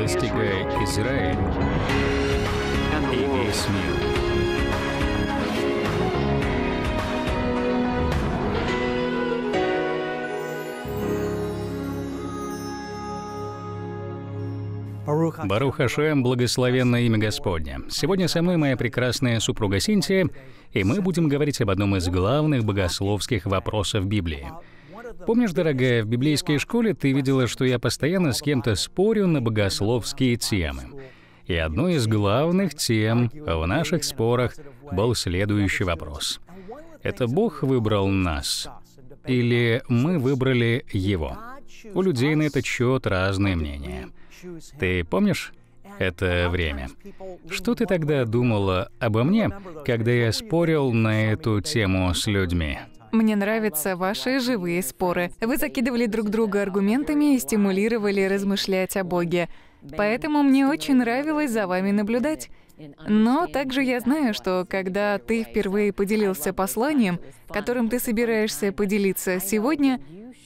достигая Израиль и весь мир. Барух Хашем, благословенное имя Господне. Сегодня со мной моя прекрасная супруга Синтия, и мы будем говорить об одном из главных богословских вопросов Библии — Помнишь, дорогая, в библейской школе ты видела, что я постоянно с кем-то спорю на богословские темы. И одной из главных тем в наших спорах был следующий вопрос. Это Бог выбрал нас или мы выбрали Его? У людей на этот счет разные мнения. Ты помнишь? это время. Что ты тогда думала обо мне, когда я спорил на эту тему с людьми? Мне нравятся ваши живые споры. Вы закидывали друг друга аргументами и стимулировали размышлять о Боге. Поэтому мне очень нравилось за вами наблюдать. Но также я знаю, что когда ты впервые поделился посланием, которым ты собираешься поделиться сегодня,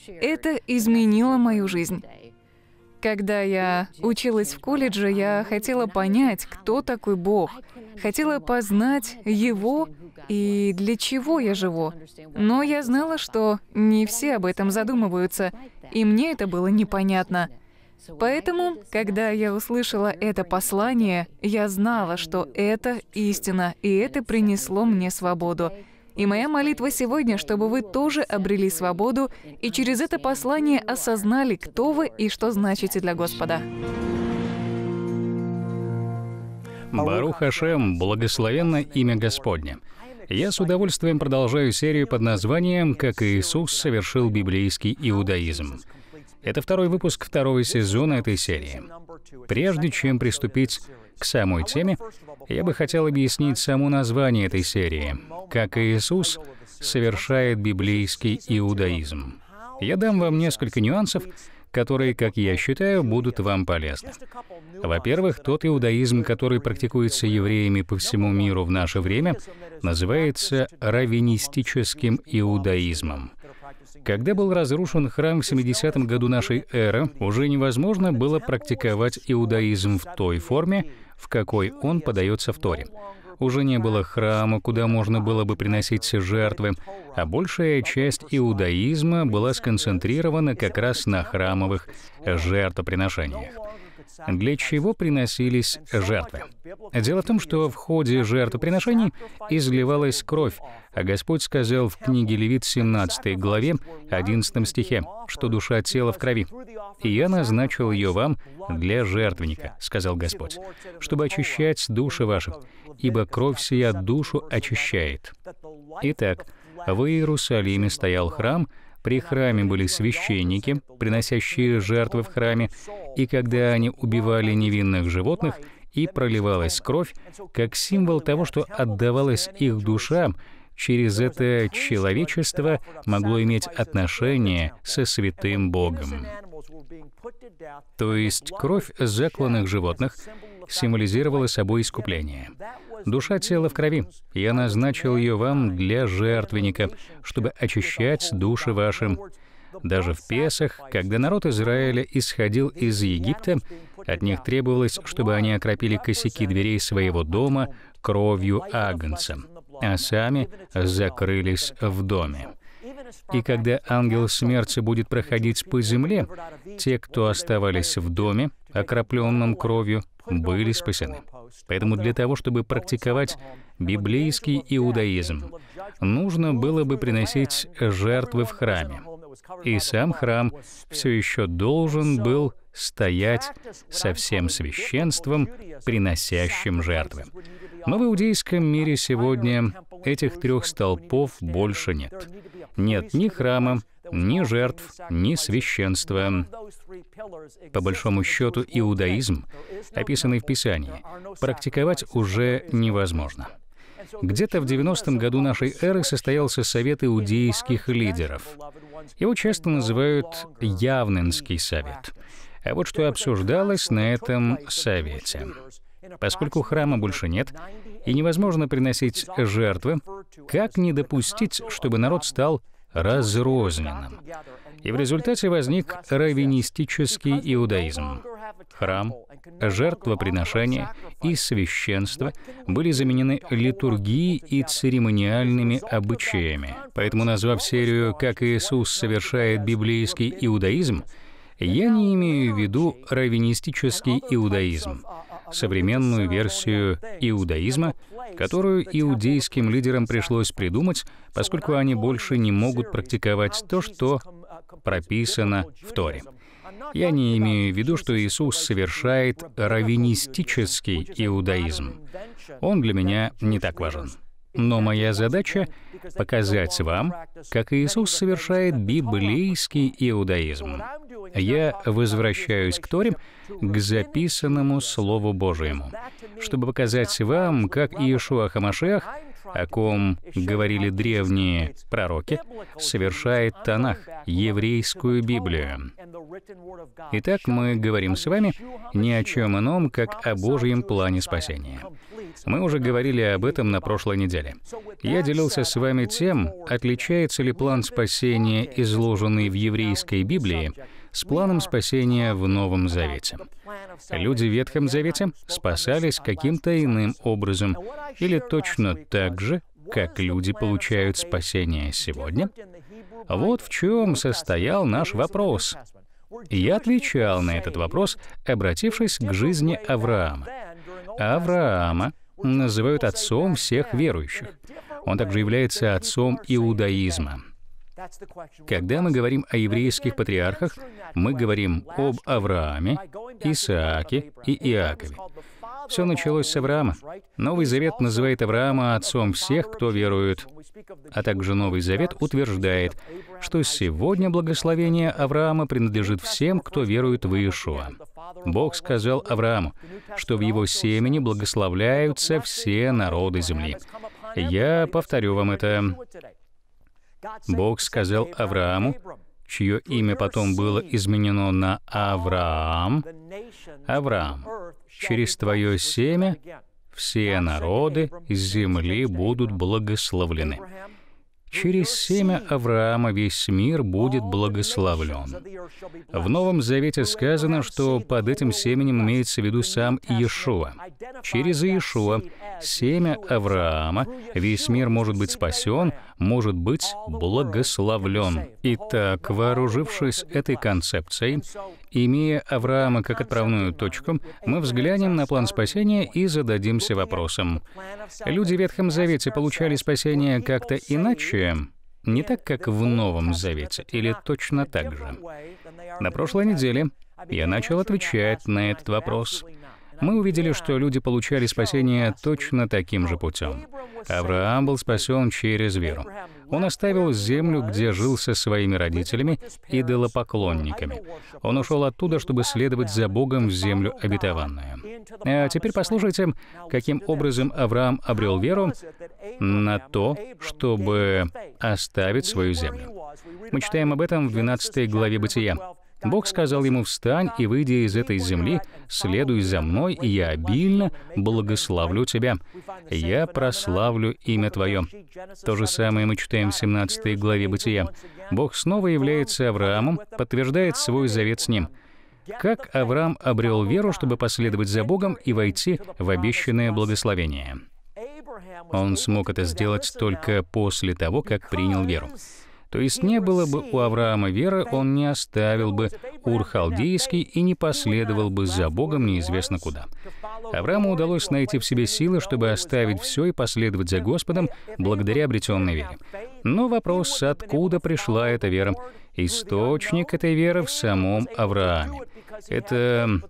это изменило мою жизнь. Когда я училась в колледже, я хотела понять, кто такой Бог — хотела познать Его и для чего я живу. Но я знала, что не все об этом задумываются, и мне это было непонятно. Поэтому, когда я услышала это послание, я знала, что это истина, и это принесло мне свободу. И моя молитва сегодня, чтобы вы тоже обрели свободу и через это послание осознали, кто вы и что значите для Господа. Барух Хашем, благословенно имя Господне. Я с удовольствием продолжаю серию под названием «Как Иисус совершил библейский иудаизм». Это второй выпуск второго сезона этой серии. Прежде чем приступить к самой теме, я бы хотел объяснить само название этой серии «Как Иисус совершает библейский иудаизм». Я дам вам несколько нюансов, которые, как я считаю, будут вам полезны. Во-первых, тот иудаизм, который практикуется евреями по всему миру в наше время, называется раввинистическим иудаизмом. Когда был разрушен храм в 70 году нашей эры, уже невозможно было практиковать иудаизм в той форме, в какой он подается в Торе. Уже не было храма, куда можно было бы приносить жертвы, а большая часть иудаизма была сконцентрирована как раз на храмовых жертвоприношениях для чего приносились жертвы. Дело в том, что в ходе жертвоприношений изливалась кровь, а Господь сказал в книге Левит 17 главе 11 стихе, что душа тела в крови. «И я назначил ее вам для жертвенника», — сказал Господь, «чтобы очищать души ваши, ибо кровь сия душу очищает». Итак, в Иерусалиме стоял храм — при храме были священники, приносящие жертвы в храме, и когда они убивали невинных животных, и проливалась кровь, как символ того, что отдавалась их душам, через это человечество могло иметь отношение со святым Богом. То есть кровь закланных животных символизировала собой искупление. Душа тела в крови. Я назначил ее вам для жертвенника, чтобы очищать души ваши. Даже в Песах, когда народ Израиля исходил из Египта, от них требовалось, чтобы они окропили косяки дверей своего дома кровью агнца, а сами закрылись в доме. И когда ангел смерти будет проходить по земле, те, кто оставались в доме, окропленном кровью, были спасены. Поэтому для того, чтобы практиковать библейский иудаизм, нужно было бы приносить жертвы в храме. И сам храм все еще должен был стоять со всем священством, приносящим жертвы. Но в иудейском мире сегодня этих трех столпов больше нет. Нет ни храма, ни жертв, ни священства. По большому счету, иудаизм, описанный в Писании, практиковать уже невозможно. Где-то в 90-м году нашей эры состоялся совет иудейских лидеров. Его часто называют «Явненский совет». А вот что обсуждалось на этом совете. Поскольку храма больше нет и невозможно приносить жертвы, как не допустить, чтобы народ стал разрозненным. И в результате возник раввинистический иудаизм. Храм, жертвоприношения и священство были заменены литургией и церемониальными обычаями. Поэтому, назвав серию «Как Иисус совершает библейский иудаизм», я не имею в виду раввинистический иудаизм, современную версию иудаизма, которую иудейским лидерам пришлось придумать, поскольку они больше не могут практиковать то, что прописано в Торе. Я не имею в виду, что Иисус совершает раввинистический иудаизм. Он для меня не так важен. Но моя задача — показать вам, как Иисус совершает библейский иудаизм. Я возвращаюсь к Торе, к записанному Слову Божьему, чтобы показать вам, как Иешуа Хамашех, о ком говорили древние пророки, совершает Танах, еврейскую Библию. Итак, мы говорим с вами ни о чем ином, как о Божьем плане спасения. Мы уже говорили об этом на прошлой неделе. Я делился с вами тем, отличается ли план спасения, изложенный в еврейской Библии, с планом спасения в Новом Завете. Люди в Ветхом Завете спасались каким-то иным образом или точно так же, как люди получают спасение сегодня? Вот в чем состоял наш вопрос. Я отвечал на этот вопрос, обратившись к жизни Авраама. Авраама называют отцом всех верующих. Он также является отцом иудаизма. Когда мы говорим о еврейских патриархах, мы говорим об Аврааме, Исааке и Иакове. Все началось с Авраама. Новый Завет называет Авраама отцом всех, кто верует. А также Новый Завет утверждает, что сегодня благословение Авраама принадлежит всем, кто верует в Иешуа. Бог сказал Аврааму, что в его семени благословляются все народы земли. Я повторю вам это. Бог сказал Аврааму, чье имя потом было изменено на Авраам, «Авраам, через твое семя все народы земли будут благословлены». Через семя Авраама весь мир будет благословлен. В Новом Завете сказано, что под этим семенем имеется в виду сам Иешуа. Через Иешуа, семя Авраама, весь мир может быть спасен, может быть благословлен. Итак, вооружившись этой концепцией, Имея Авраама как отправную точку, мы взглянем на план спасения и зададимся вопросом. Люди в Ветхом Завете получали спасение как-то иначе? Не так, как в Новом Завете, или точно так же? На прошлой неделе я начал отвечать на этот вопрос мы увидели, что люди получали спасение точно таким же путем. Авраам был спасен через веру. Он оставил землю, где жил со своими родителями, идолопоклонниками. Он ушел оттуда, чтобы следовать за Богом в землю обетованную. А теперь послушайте, каким образом Авраам обрел веру на то, чтобы оставить свою землю. Мы читаем об этом в 12 главе Бытия. Бог сказал ему, «Встань и, выйди из этой земли, следуй за мной, и я обильно благословлю тебя. Я прославлю имя твое». То же самое мы читаем в 17 главе Бытия. Бог снова является Авраамом, подтверждает свой завет с ним. Как Авраам обрел веру, чтобы последовать за Богом и войти в обещанное благословение? Он смог это сделать только после того, как принял веру. То есть не было бы у Авраама веры, он не оставил бы ур и не последовал бы за Богом неизвестно куда. Аврааму удалось найти в себе силы, чтобы оставить все и последовать за Господом благодаря обретенной вере. Но вопрос, откуда пришла эта вера? Источник этой веры в самом Аврааме. Это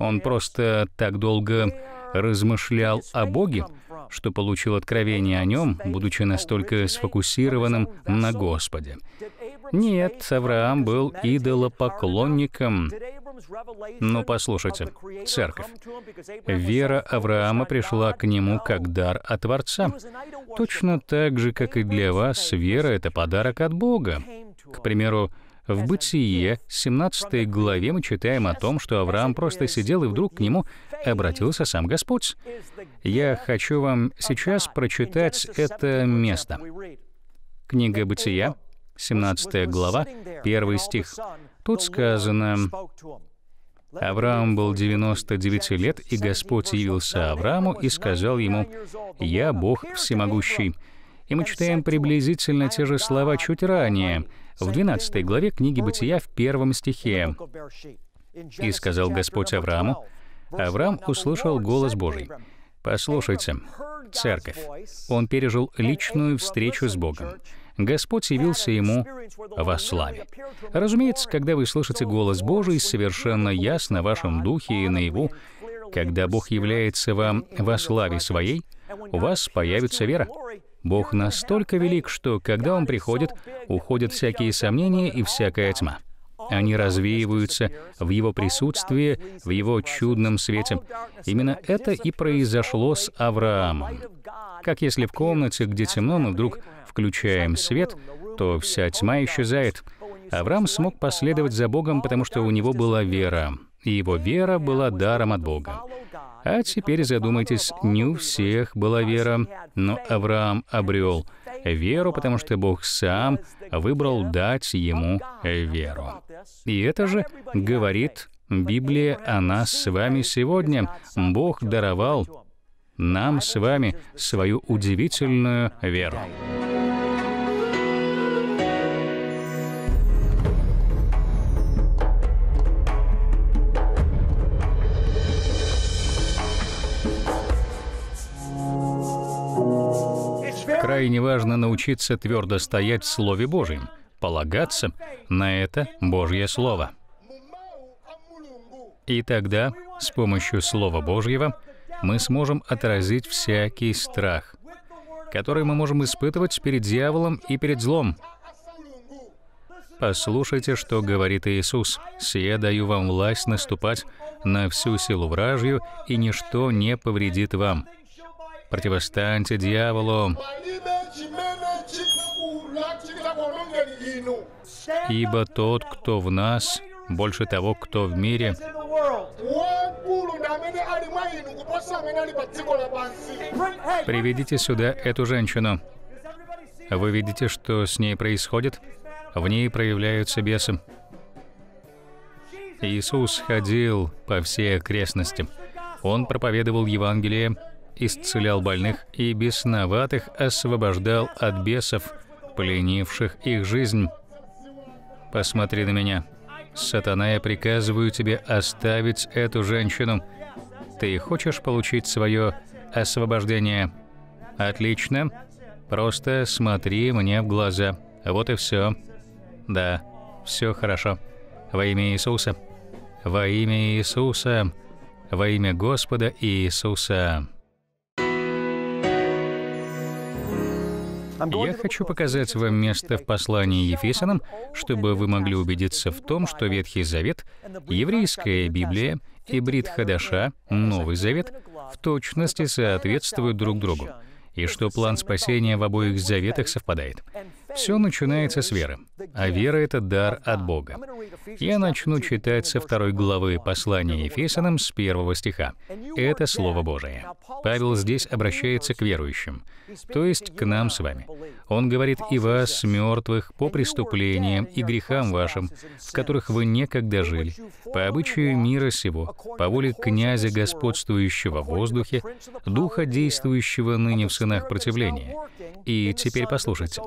он просто так долго размышлял о Боге, что получил откровение о нем, будучи настолько сфокусированным на Господе. Нет, Авраам был идолопоклонником. Но послушайте, церковь. Вера Авраама пришла к нему как дар от Творца. Точно так же, как и для вас, вера — это подарок от Бога. К примеру, в «Бытие» 17 главе мы читаем о том, что Авраам просто сидел, и вдруг к нему обратился сам Господь. Я хочу вам сейчас прочитать это место. Книга «Бытия», 17 глава, 1 стих. Тут сказано, Авраам был 99 лет, и Господь явился Аврааму и сказал ему, «Я Бог Всемогущий». И мы читаем приблизительно те же слова чуть ранее — в 12 главе книги Бытия в первом стихе. «И сказал Господь Аврааму, Авраам услышал голос Божий. Послушайте, церковь. Он пережил личную встречу с Богом. Господь явился ему во славе. Разумеется, когда вы слышите голос Божий, совершенно ясно в вашем духе и наяву, когда Бог является вам во славе своей, у вас появится вера. Бог настолько велик, что когда Он приходит, уходят всякие сомнения и всякая тьма. Они развеиваются в Его присутствии, в Его чудном свете. Именно это и произошло с Авраамом. Как если в комнате, где темно, мы вдруг включаем свет, то вся тьма исчезает. Авраам смог последовать за Богом, потому что у него была вера, и его вера была даром от Бога. А теперь задумайтесь, не у всех была вера, но Авраам обрел веру, потому что Бог сам выбрал дать ему веру. И это же говорит Библия о нас с вами сегодня. Бог даровал нам с вами свою удивительную веру. крайне важно научиться твердо стоять в Слове Божьем, полагаться на это Божье Слово. И тогда с помощью Слова Божьего мы сможем отразить всякий страх, который мы можем испытывать перед дьяволом и перед злом. Послушайте, что говорит Иисус. «Сие даю вам власть наступать на всю силу вражью, и ничто не повредит вам» противостаньте дьяволу, ибо тот, кто в нас, больше того, кто в мире. Приведите сюда эту женщину. Вы видите, что с ней происходит? В ней проявляются бесы. Иисус ходил по всей окрестности. Он проповедовал Евангелие, исцелял больных и бесноватых освобождал от бесов, пленивших их жизнь. Посмотри на меня. Сатана, я приказываю тебе оставить эту женщину. Ты хочешь получить свое освобождение? Отлично. Просто смотри мне в глаза. Вот и все. Да, все хорошо. Во имя Иисуса. Во имя Иисуса. Во имя Господа Иисуса. Я хочу показать вам место в послании Ефесянам, чтобы вы могли убедиться в том, что Ветхий Завет, еврейская Библия и Брит Хадаша, Новый Завет, в точности соответствуют друг другу и что план спасения в обоих заветах совпадает. Все начинается с веры, а вера — это дар от Бога. Я начну читать со второй главы послания Ефесянам с первого стиха. Это Слово Божие. Павел здесь обращается к верующим, то есть к нам с вами. Он говорит и вас, мертвых, по преступлениям и грехам вашим, в которых вы некогда жили, по обычаю мира сего, по воле князя, господствующего в воздухе, духа, действующего ныне в сынах противления. И теперь послушайте,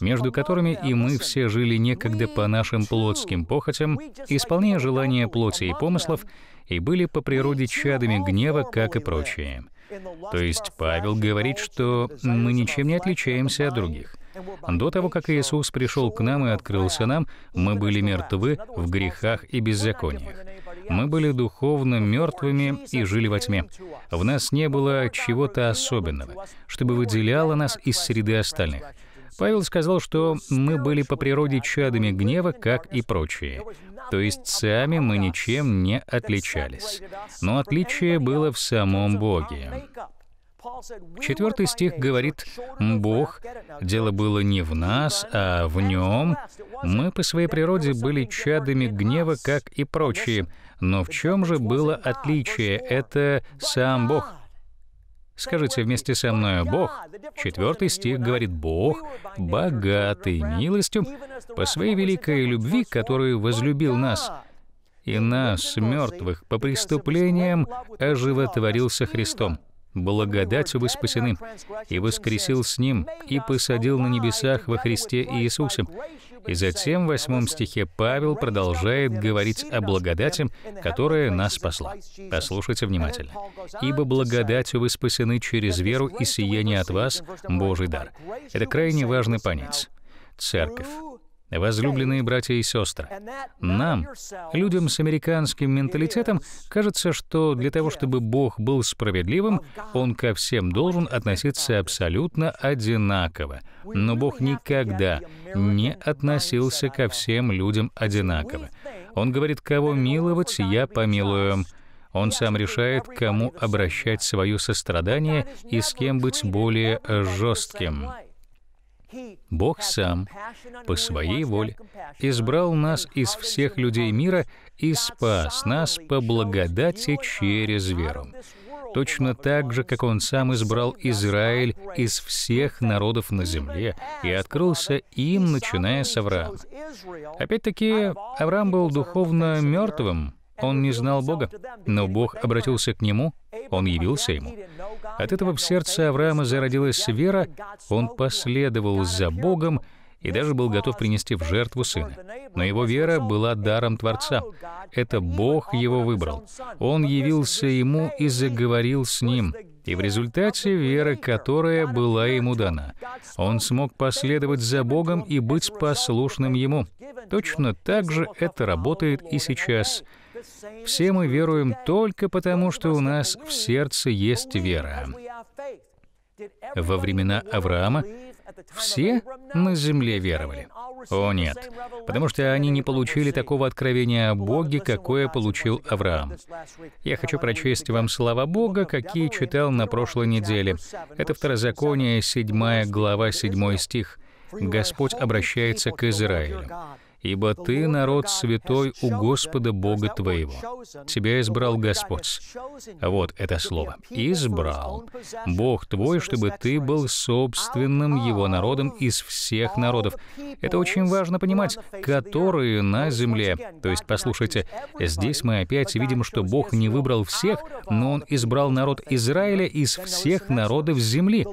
между которыми и мы все жили некогда по нашим плотским похотям, исполняя желания плоти и помыслов, и были по природе чадами гнева, как и прочие. То есть Павел говорит, что мы ничем не отличаемся от других. До того, как Иисус пришел к нам и открылся нам, мы были мертвы в грехах и беззакониях. Мы были духовно мертвыми и жили во тьме. В нас не было чего-то особенного, чтобы выделяло нас из среды остальных. Павел сказал, что мы были по природе чадами гнева, как и прочие. То есть сами мы ничем не отличались. Но отличие было в самом Боге. Четвертый стих говорит, «Бог, дело было не в нас, а в Нем. Мы по своей природе были чадами гнева, как и прочие. Но в чем же было отличие? Это сам Бог». Скажите вместе со мной «Бог». Четвертый стих говорит «Бог, богатый милостью, по своей великой любви, которую возлюбил нас, и нас, мертвых, по преступлениям оживотворился Христом. Благодатью вы спасены, и воскресил с Ним, и посадил на небесах во Христе Иисусе, и затем в восьмом стихе Павел продолжает говорить о благодати, которая нас спасла. Послушайте внимательно. «Ибо благодатью вы спасены через веру, и сияние от вас — Божий дар». Это крайне важно понять. Церковь, Возлюбленные братья и сестры, нам, людям с американским менталитетом, кажется, что для того, чтобы Бог был справедливым, Он ко всем должен относиться абсолютно одинаково. Но Бог никогда не относился ко всем людям одинаково. Он говорит, кого миловать, я помилую. Он сам решает, кому обращать свое сострадание и с кем быть более жестким. Бог сам по своей воле избрал нас из всех людей мира и спас нас по благодати через веру. Точно так же, как Он сам избрал Израиль из всех народов на земле и открылся им, начиная с Авраама. Опять-таки, Авраам был духовно мертвым, он не знал Бога, но Бог обратился к нему, он явился ему. От этого в сердце Авраама зародилась вера, он последовал за Богом и даже был готов принести в жертву сына. Но его вера была даром Творца. Это Бог его выбрал. Он явился ему и заговорил с ним. И в результате вера, которая была ему дана, он смог последовать за Богом и быть послушным ему. Точно так же это работает и сейчас — все мы веруем только потому, что у нас в сердце есть вера. Во времена Авраама все на земле веровали. О нет, потому что они не получили такого откровения о Боге, какое получил Авраам. Я хочу прочесть вам слова Бога, какие читал на прошлой неделе. Это Второзаконие, 7 глава, 7 стих. Господь обращается к Израилю ибо ты народ святой у Господа Бога твоего. Тебя избрал Господь». Вот это слово. «Избрал». Бог твой, чтобы ты был собственным его народом из всех народов. Это очень важно понимать, которые на земле. То есть, послушайте, здесь мы опять видим, что Бог не выбрал всех, но Он избрал народ Израиля из всех народов земли.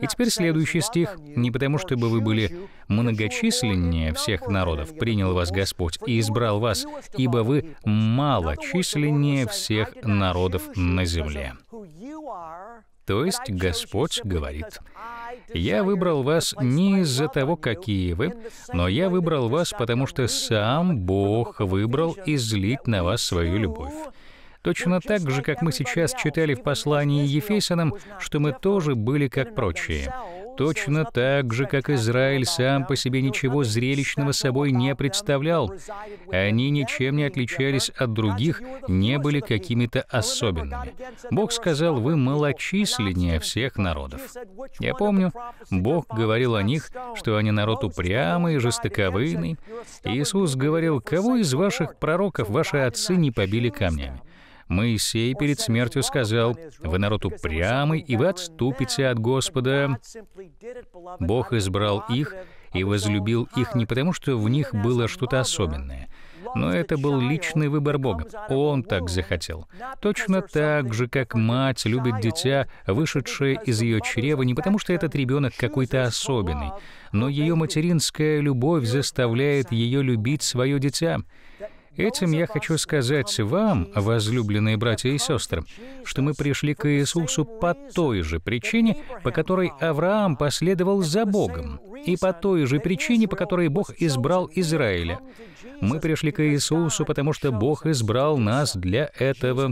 И теперь следующий стих. «Не потому, чтобы вы были многочисленнее всех народов, при принял вас Господь и избрал вас, ибо вы мало численнее всех народов на земле». То есть Господь говорит, «Я выбрал вас не из-за того, какие вы, но я выбрал вас, потому что сам Бог выбрал излить на вас свою любовь». Точно так же, как мы сейчас читали в послании Ефесянам, что мы тоже были как прочие. Точно так же, как Израиль сам по себе ничего зрелищного собой не представлял. Они ничем не отличались от других, не были какими-то особенными. Бог сказал, вы малочисленнее всех народов. Я помню, Бог говорил о них, что они народ упрямый, жестоковыйный. Иисус говорил, кого из ваших пророков ваши отцы не побили камнями? Моисей перед смертью сказал, «Вы народ упрямый, и вы отступите от Господа». Бог избрал их и возлюбил их не потому, что в них было что-то особенное, но это был личный выбор Бога. Он так захотел. Точно так же, как мать любит дитя, вышедшее из ее чрева, не потому что этот ребенок какой-то особенный, но ее материнская любовь заставляет ее любить свое дитя. Этим я хочу сказать вам, возлюбленные братья и сестры, что мы пришли к Иисусу по той же причине, по которой Авраам последовал за Богом, и по той же причине, по которой Бог избрал Израиля. Мы пришли к Иисусу, потому что Бог избрал нас для этого.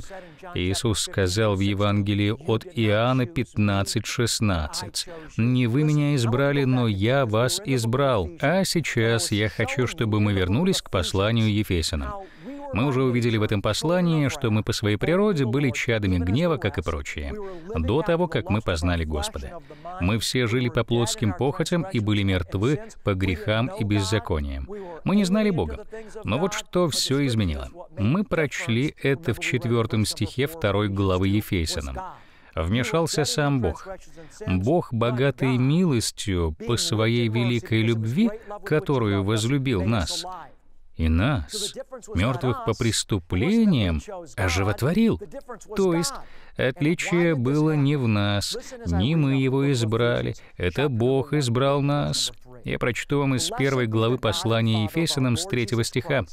Иисус сказал в Евангелии от Иоанна 15:16, «Не вы меня избрали, но я вас избрал». А сейчас я хочу, чтобы мы вернулись к посланию Ефесянам. Мы уже увидели в этом послании, что мы по своей природе были чадами гнева, как и прочие, до того, как мы познали Господа. Мы все жили по плотским похотям и были мертвы по грехам и беззакониям. Мы не знали Бога. Но вот что все изменило. Мы прочли это в четвертом стихе второй главы Ефесянам вмешался сам Бог. Бог, богатый милостью по своей великой любви, которую возлюбил нас, и нас, мертвых по преступлениям, оживотворил. То есть отличие было не в нас, не мы его избрали, это Бог избрал нас. Я прочту вам из первой главы послания Ефесянам с третьего стиха.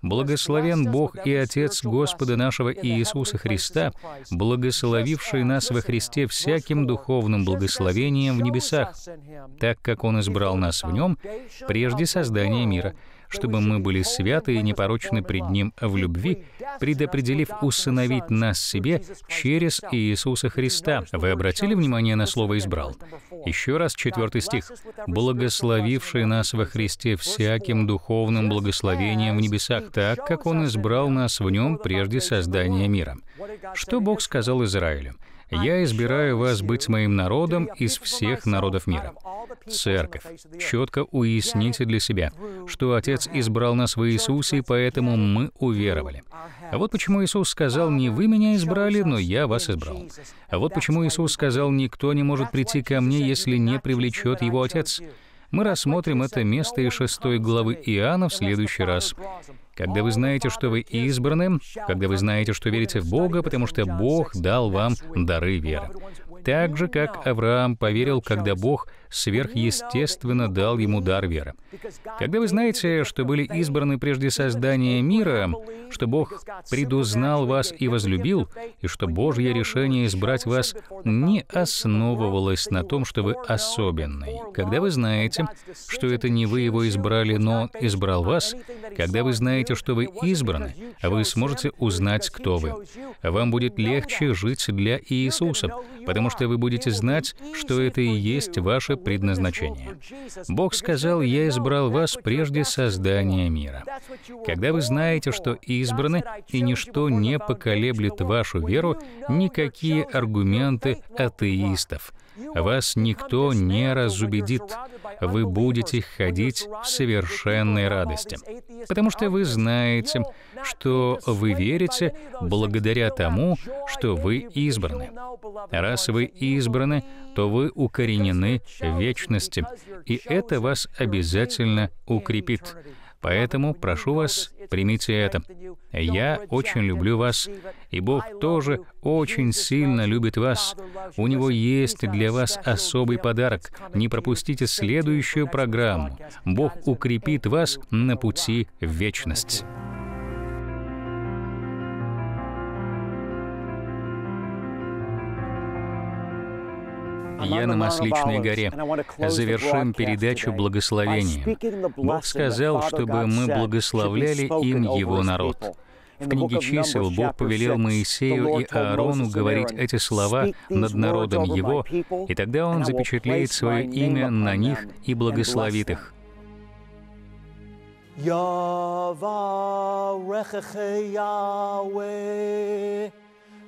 «Благословен Бог и Отец Господа нашего Иисуса Христа, благословивший нас во Христе всяким духовным благословением в небесах, так как Он избрал нас в Нем прежде создания мира, чтобы мы были святы и непорочны пред Ним в любви, предопределив усыновить нас себе через Иисуса Христа. Вы обратили внимание на слово «избрал»? Еще раз четвертый стих. «Благословивший нас во Христе всяким духовным благословением в небесах, так как Он избрал нас в Нем прежде создания мира». Что Бог сказал Израилю? Я избираю вас быть моим народом из всех народов мира. Церковь, четко уясните для себя, что Отец избрал нас в Иисусе, и поэтому мы уверовали. А вот почему Иисус сказал, не вы меня избрали, но я вас избрал. А вот почему Иисус сказал, никто не может прийти ко мне, если не привлечет его Отец. Мы рассмотрим это место из 6 главы Иоанна в следующий раз. Когда вы знаете, что вы избраны, когда вы знаете, что верите в Бога, потому что Бог дал вам дары веры. Так же, как Авраам поверил, когда Бог сверхъестественно дал ему дар веры. Когда вы знаете, что были избраны прежде создания мира, что Бог предузнал вас и возлюбил, и что Божье решение избрать вас не основывалось на том, что вы особенный. Когда вы знаете, что это не вы его избрали, но он избрал вас, когда вы знаете, что вы избраны, вы сможете узнать, кто вы. Вам будет легче жить для Иисуса, потому что вы будете знать, что это и есть ваше предназначение. Бог сказал, «Я избрал вас прежде создания мира». Когда вы знаете, что избраны, и ничто не поколеблет вашу веру, никакие аргументы атеистов. Вас никто не разубедит. Вы будете ходить в совершенной радости потому что вы знаете, что вы верите благодаря тому, что вы избраны. Раз вы избраны, то вы укоренены в вечности, и это вас обязательно укрепит. Поэтому прошу вас, примите это. Я очень люблю вас, и Бог тоже очень сильно любит вас. У Него есть для вас особый подарок. Не пропустите следующую программу. Бог укрепит вас на пути в вечность. Я на Масличной горе. Завершим передачу благословения. Бог сказал, чтобы мы благословляли им Его народ. В книге чисел Бог повелел Моисею и Аарону говорить эти слова над народом его, и тогда он запечатлеет свое имя на них и благословит их. Yavarecheche Yahweh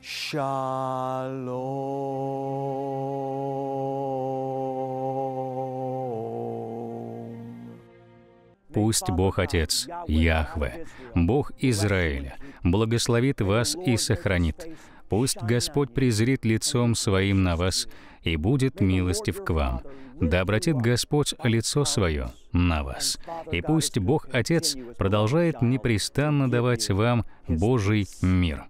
Шалом. Пусть Бог Отец, Яхве, Бог Израиля, благословит вас и сохранит, Пусть Господь презрит лицом своим на вас и будет милостив к вам. Да обратит Господь лицо свое на вас. И пусть Бог Отец продолжает непрестанно давать вам Божий мир.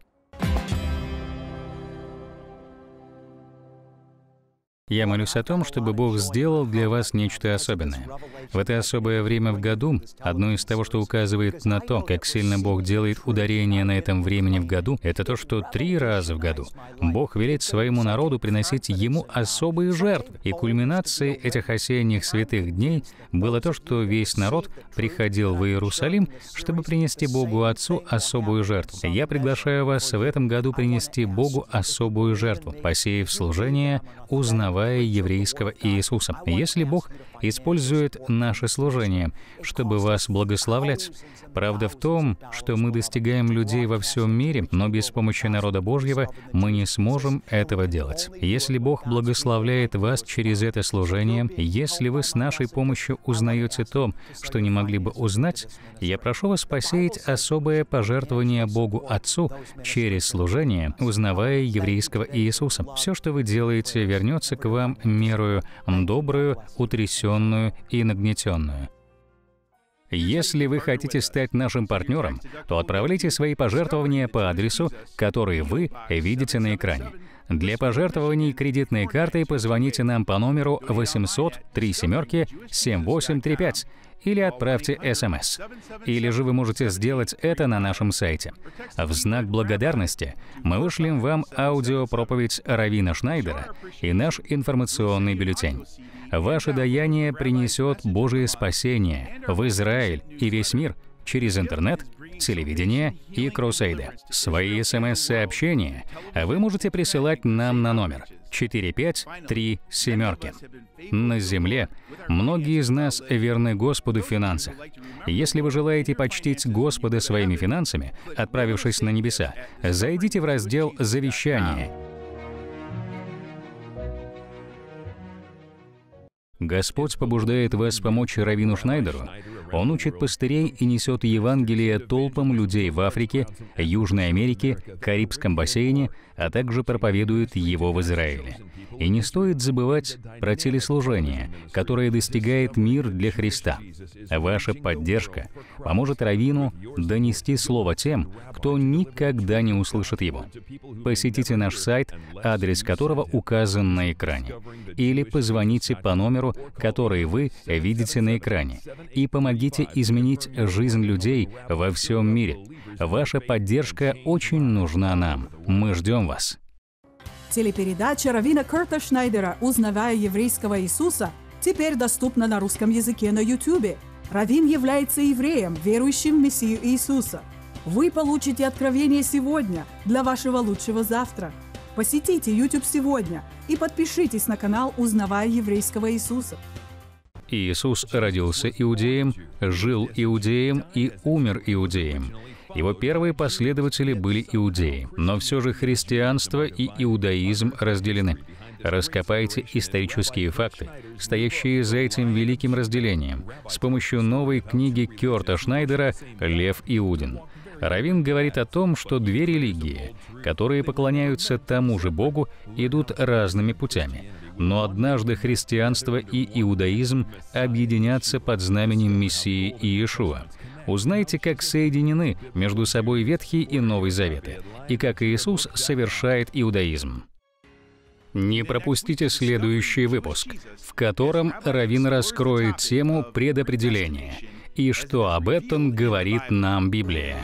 Я молюсь о том, чтобы Бог сделал для вас нечто особенное. В это особое время в году, одно из того, что указывает на то, как сильно Бог делает ударение на этом времени в году, это то, что три раза в году Бог велит своему народу приносить Ему особые жертвы. И кульминацией этих осенних святых дней было то, что весь народ приходил в Иерусалим, чтобы принести Богу Отцу особую жертву. Я приглашаю вас в этом году принести Богу особую жертву, посеяв служение, узнавая подразумевая еврейского Иисуса. Если Бог использует наше служение, чтобы вас благословлять, правда в том, что мы достигаем людей во всем мире, но без помощи народа Божьего мы не сможем этого делать. Если Бог благословляет вас через это служение, если вы с нашей помощью узнаете то, что не могли бы узнать, я прошу вас посеять особое пожертвование Богу Отцу через служение, узнавая еврейского Иисуса. Все, что вы делаете, вернется к вам мерую добрую, утрясенную и нагнетенную. Если вы хотите стать нашим партнером, то отправляйте свои пожертвования по адресу, который вы видите на экране. Для пожертвований кредитной картой позвоните нам по номеру 800 3 семерки 7835 или отправьте СМС. Или же вы можете сделать это на нашем сайте. В знак благодарности мы вышлем вам аудиопроповедь Равина Шнайдера и наш информационный бюллетень. Ваше даяние принесет Божие спасение в Израиль и весь мир — через интернет, телевидение и Крусейды. Свои смс-сообщения вы можете присылать нам на номер 453 На земле многие из нас верны Господу в финансах. Если вы желаете почтить Господа своими финансами, отправившись на небеса, зайдите в раздел «Завещание» Господь побуждает вас помочь Равину Шнайдеру. Он учит пастырей и несет Евангелие толпам людей в Африке, Южной Америке, Карибском бассейне, а также проповедует его в Израиле. И не стоит забывать про телеслужение, которое достигает мир для Христа. Ваша поддержка поможет Равину донести слово тем, кто никогда не услышит его. Посетите наш сайт, адрес которого указан на экране, или позвоните по номеру, который вы видите на экране, и помогите изменить жизнь людей во всем мире. Ваша поддержка очень нужна нам. Мы ждем вас. Телепередача Равина Курта Шнайдера «Узнавая еврейского Иисуса» теперь доступна на русском языке на YouTube. Равин является евреем, верующим в Мессию Иисуса. Вы получите откровение сегодня для вашего лучшего завтра. Посетите YouTube сегодня и подпишитесь на канал «Узнавая еврейского Иисуса». Иисус родился иудеем, жил иудеем и умер иудеем. Его первые последователи были иудеи, но все же христианство и иудаизм разделены. Раскопайте исторические факты, стоящие за этим великим разделением, с помощью новой книги Кёрта Шнайдера «Лев Иудин». Равин говорит о том, что две религии, которые поклоняются тому же Богу, идут разными путями. Но однажды христианство и иудаизм объединятся под знаменем Мессии Иешуа. Узнайте, как соединены между собой Ветхий и Новый Заветы, и как Иисус совершает иудаизм. Не пропустите следующий выпуск, в котором Равин раскроет тему предопределения и что об этом говорит нам Библия.